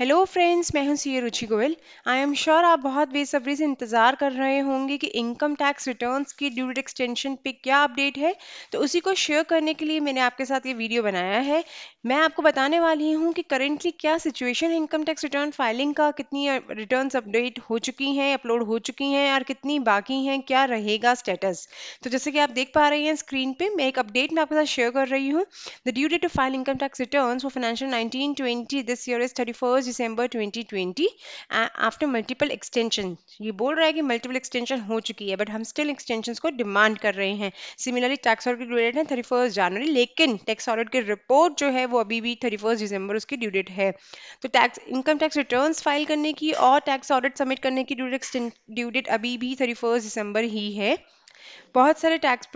Hello friends मैं हूं C Ruchi Goyal I am sure आप बहुत बेसब्री से इंतज़ार कर रहे होंगे कि इनकम टैक्स रिटर्न्स की ड्यू डेट एक्सटेंशन पे क्या अपडेट है तो उसी को शेयर करने के लिए मैंने आपके साथ ये वीडियो बनाया है मैं आपको बताने वाली हूं कि करेंटली क्या सिचुएशन है इनकम टैक्स रिटर्न फाइलिंग का कितनी रिटर्न अपडेट हो चुकी हैं अपलोड हो चुकी हैं और कितनी बाकी हैं क्या रहेगा स्टेटस तो जैसे कि आप देख पा रहे हैं स्क्रीन पर मैं एक अपडेट मैं आपके साथ शेयर कर रही हूँ the due date to file income tax return for financial nineteen twenty this year is thirty first December 2020 after multiple extension ये बोल रहा है कि मल्टीपल एक्सटेंशन हो चुकी है बट हम स्टिल एक्सटेंशन को डिमांड कर रहे हैं सिमिलरली टैक्स ऑर्डर की ड्यू डेट है थर्टी फर्स्ट जनवरी लेकिन टैक्स ऑर्डर की रिपोर्ट जो है वो अभी भी थर्टी फर्स्ट दिसंबर उसकी ड्यू डेट है तो tax income tax return file करने की और टैक्स ऑर्डर सबमिट करने की ड्यू डेट ड्यू डेट अभी भी थर्टी फर्स्ट दिसंबर ही है बहुत सारे टैक्स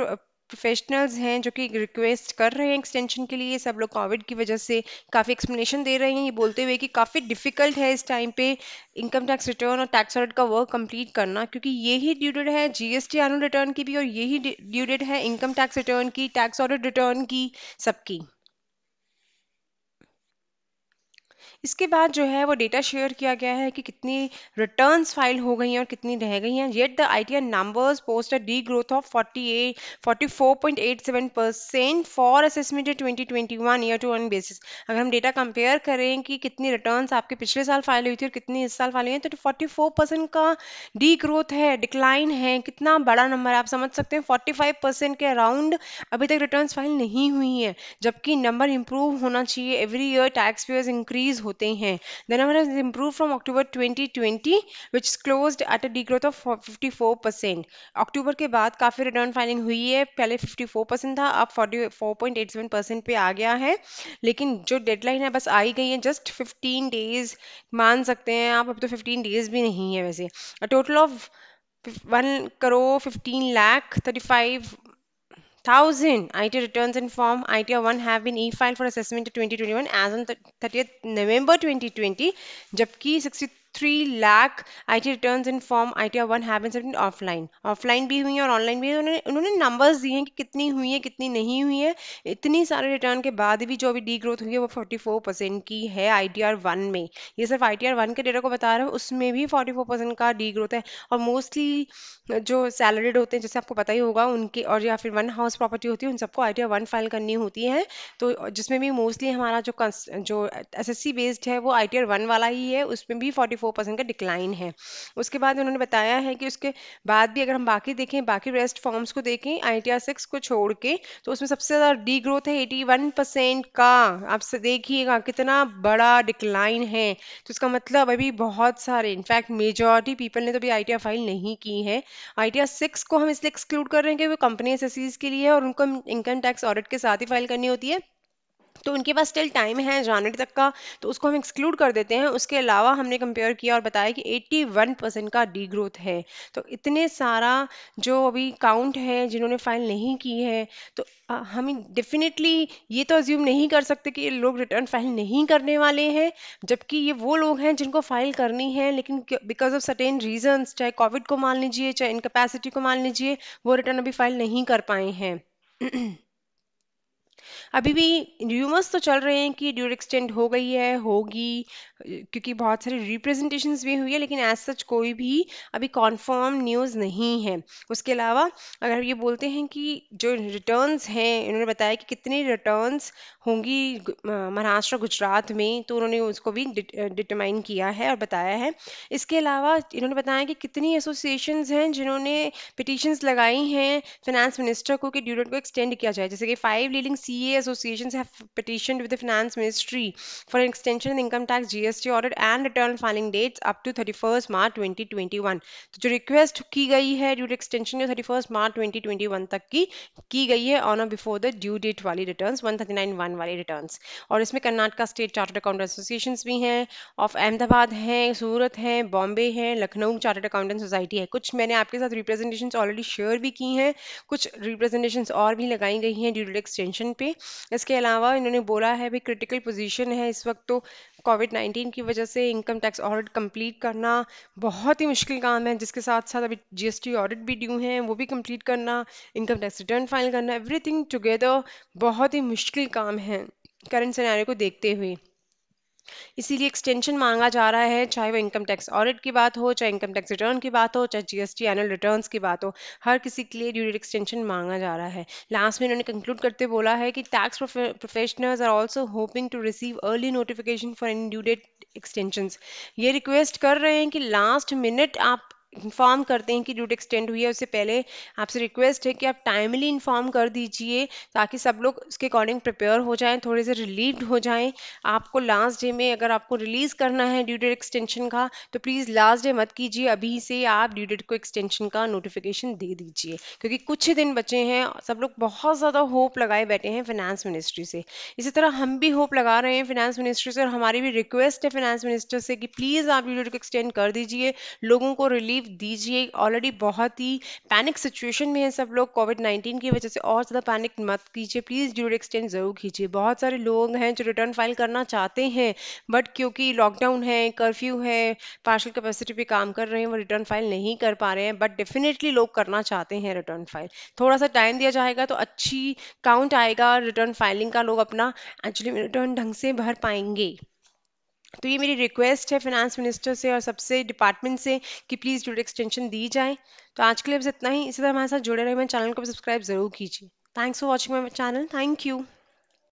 प्रोफेशनल्स हैं जो कि रिक्वेस्ट कर रहे हैं एक्सटेंशन के लिए सब लोग कोविड की वजह से काफ़ी एक्सप्लेनेशन दे रहे हैं ये बोलते हुए कि काफ़ी डिफिकल्ट है इस टाइम पे इनकम टैक्स रिटर्न और टैक्स ऑडिट का वर्क कंप्लीट करना क्योंकि यही ड्यूडेड है जीएसटी एनुअल रिटर्न की भी और यही ड्यूडेड है इनकम टैक्स रिटर्न की टैक्स ऑडिट रिटर्न की सबकी इसके बाद जो है वो डेटा शेयर किया गया है कि कितनी रिटर्न्स फाइल हो गई हैं और कितनी रह गई हैं yet the are numbers post a degrowth of eight seven percent for assessment twenty twenty one year to one basis अगर हम डेटा कंपेयर करें कि कितनी रिटर्न्स आपके पिछले साल फाइल हुई थी और कितनी इस साल फाइल हुई तो है तो फोर्टी फोर परसेंट का डी ग्रोथ है डिक्लाइन है कितना बड़ा नंबर आप समझ सकते हैं फोर्टी फाइव परसेंट के अराउंड अभी तक रिटर्न फाइल नहीं हुई है जबकि नंबर इंप्रूव होना चाहिए every year tax payers increase increase होते हैं then number has improve from October 2020 which close at a degrowth of 54 percent अक्टूबर के बाद काफ़ी रिटर्न फाइलिंग हुई है पहले 54 परसेंट था अब 44.87 परसेंट पे आ गया है लेकिन जो डेडलाइन है बस आई गई है जस्ट 15 डेज मान सकते हैं आप अब तो 15 डेज भी नहीं है वैसे total of one crore fifteen lakh thirty five 1000 IT returns in form ITA 1 have been e-filed for assessment 2021 as on 30th November 2020 जबकि 60 three lakh I T return in form I R one have in offline offline भी हुई है और online भी उन्होंने उन्होंने numbers दिए हैं कि कितनी हुई है कितनी नहीं हुई है इतनी सारे रिटर्न के बाद भी जो अभी डी ग्रोथ हुई है वो फोर्टी फोर परसेंट की है आई टी आर वन में ये सिर्फ आई टी आर वन के डेटा को बता रहा हूँ उसमें भी फोर्टी फोर परसेंट का डी ग्रोथ है और मोस्टली जो सैलरीड होते हैं जैसे आपको पता ही होगा उनके और या फिर वन हाउस प्रॉपर्टी होती है उन सबको I T R one file करनी होती है तो जिसमें भी मोस्टली हमारा जो जो एस सी बेस्ड है वो आई टी आर वन वाला ही है उसमें भी फोर्टी फोर परसेंट का डिक्लाइन है उसके बाद उन्होंने बताया है कि उसके बाद भी अगर हम बाकी देखें बाकी रेस्ट फॉर्म्स को देखें आई टी आर सिक्स को छोड़ के तो उसमें सबसे ज़्यादा डी ग्रोथ है एटी वन परसेंट का आप देखिएगा कितना बड़ा डिक्लाइन है तो इसका मतलब अभी बहुत सारे इनफैक्ट मेजॉरिटी पीपल ने तो अभी आई फाइल नहीं की है आई टी सिक्स को हम इसलिए एक्सक्लूड कर रहे हैं कि वो कंपनी एस के लिए और उनको इनकम टैक्स ऑडिट के साथ ही फाइल करनी होती है तो उनके पास स्टिल टाइम है जाने तक का तो उसको हम एक्सक्लूड कर देते हैं उसके अलावा हमने कंपेयर किया और बताया कि 81 परसेंट का डी ग्रोथ है तो इतने सारा जो अभी काउंट है जिन्होंने फाइल नहीं की है तो हम डेफिनेटली ये तो अज्यूम नहीं कर सकते कि ये लोग रिटर्न फाइल नहीं करने वाले हैं जबकि ये वो लोग हैं जिनको फाइल करनी है लेकिन बिकॉज ऑफ सर्टेन रीजंस चाहे कोविड को मान लीजिए चाहे इनकेपेसिटी को मान लीजिए वो रिटर्न अभी फाइल नहीं कर पाए हैं अभी भी र्यूमर्स तो चल रहे हैं कि ड्यूर एक्सटेंड हो गई है होगी क्योंकि बहुत सारी रिप्रेजेंटेशंस भी हुई है लेकिन एज सच कोई भी अभी कॉन्फर्म न्यूज़ नहीं है उसके अलावा अगर ये बोलते हैं कि जो रिटर्न्स हैं इन्होंने बताया कि कितनी रिटर्न्स होंगी महाराष्ट्र गुजरात में तो उन्होंने उसको भी डिटरमाइन किया है और बताया है इसके अलावा इन्होंने बताया कि कितनी एसोसिएशंस हैं जिन्होंने पिटिशंस लगाई हैं फाइनेंस मिनिस्टर को कि ड्यूरेट को एक्सटेंड किया जाए जैसे कि five leading C CA associations have petitioned with the Finance Ministry for an extension in income tax GST audit and return filing dates up to 31st March 2021 तो जो request की गई है ड्यू extension जो 31st March 2021 तक की की गई है ऑन और before the due date वाली returns 1391 वाली returns. और इसमें Karnataka state chartered accountant association भी हैं ऑफ अहमदाबाद हैं सूरत हैं बॉम्बे हैं लखनऊ चार्टर्ड अकाउंटेंट सोसाइटी है कुछ मैंने आपके साथ रिप्रेजेंटेशन ऑलरेडी शेयर भी की हैं कुछ रिप्रेजेंटेशन और भी लगाई गई हैं ड्यू डेट एक्सटेंशन पे पे इसके अलावा इन्होंने बोला है भी क्रिटिकल पोजीशन है इस वक्त तो कोविड नाइन्टीन की वजह से इनकम टैक्स ऑडिट कंप्लीट करना बहुत ही मुश्किल काम है जिसके साथ साथ अभी जीएसटी ऑडिट भी ड्यू हैं वो भी कंप्लीट करना इनकम टैक्स रिटर्न फाइल करना एवरीथिंग टुगेदर बहुत ही मुश्किल काम है करंट सिनेरियो को देखते हुए इसीलिए एक्सटेंशन मांगा जा रहा है चाहे वो इनकम टैक्स ऑडिट की बात हो चाहे इनकम टैक्स रिटर्न की बात हो चाहे जीएसटी एनुअल रिटर्न की बात हो हर किसी के लिए ड्यू एक्सटेंशन मांगा जा रहा है लास्ट में इन्होंने कंक्लूड करते बोला है कि tax professionals are also hoping to receive early notification for in due date extension ये रिक्वेस्ट कर रहे हैं कि लास्ट मिनट आप इन्फॉर्म करते हैं कि ड्यूट एक्सटेंड हुई है उससे पहले आपसे रिक्वेस्ट है कि आप टाइमली इन्फॉर्म कर दीजिए ताकि सब लोग उसके अकॉर्डिंग प्रिपेयर हो जाएं थोड़े से रिलीव्ड हो जाएं आपको लास्ट डे में अगर आपको रिलीज़ करना है ड्यू डेट एक्सटेंशन का तो प्लीज़ लास्ट डे मत कीजिए अभी से आप ड्यू डेट को एक्सटेंशन का नोटिफिकेशन दे दीजिए क्योंकि कुछ ही दिन बचे हैं सब लोग बहुत ज़्यादा होप लगाए बैठे हैं फाइनेंस मिनिस्ट्री से इसी तरह हम भी होप लगा रहे हैं फिनेंस मिनिस्ट्री से और हमारी भी रिक्वेस्ट है फाइनेंस मिनिस्टर से कि प्लीज़ आप ड्यू डेट को एक्सटेंड कर दीजिए लोगों को रिलीव लीव दीजिए ऑलरेडी बहुत ही पैनिक सिचुएशन में है सब लोग कोविड नाइन्टीन की वजह से और ज़्यादा पैनिक मत कीजिए प्लीज़ ड्यूर एक्सटेंड ज़रूर कीजिए बहुत सारे लोग हैं जो रिटर्न फाइल करना चाहते हैं बट क्योंकि लॉकडाउन है कर्फ्यू है पार्शल कैपेसिटी पे काम कर रहे हैं वो रिटर्न फाइल नहीं कर पा रहे हैं बट डेफिनेटली लोग करना चाहते हैं रिटर्न फाइल थोड़ा सा टाइम दिया जाएगा तो अच्छी काउंट आएगा रिटर्न फाइलिंग का लोग अपना एक्चुअली रिटर्न ढंग से भर पाएंगे तो ये मेरी रिक्वेस्ट है फिनांस मिनिस्टर से और सबसे डिपार्टमेंट से कि प्लीज़ टूडे एक्सटेंशन दी जाए तो आज के लिए बस इतना ही इसी तरह हमारे साथ जुड़े रहे मेरे चैनल को सब्सक्राइब जरूर कीजिए thanks for watching my channel thank you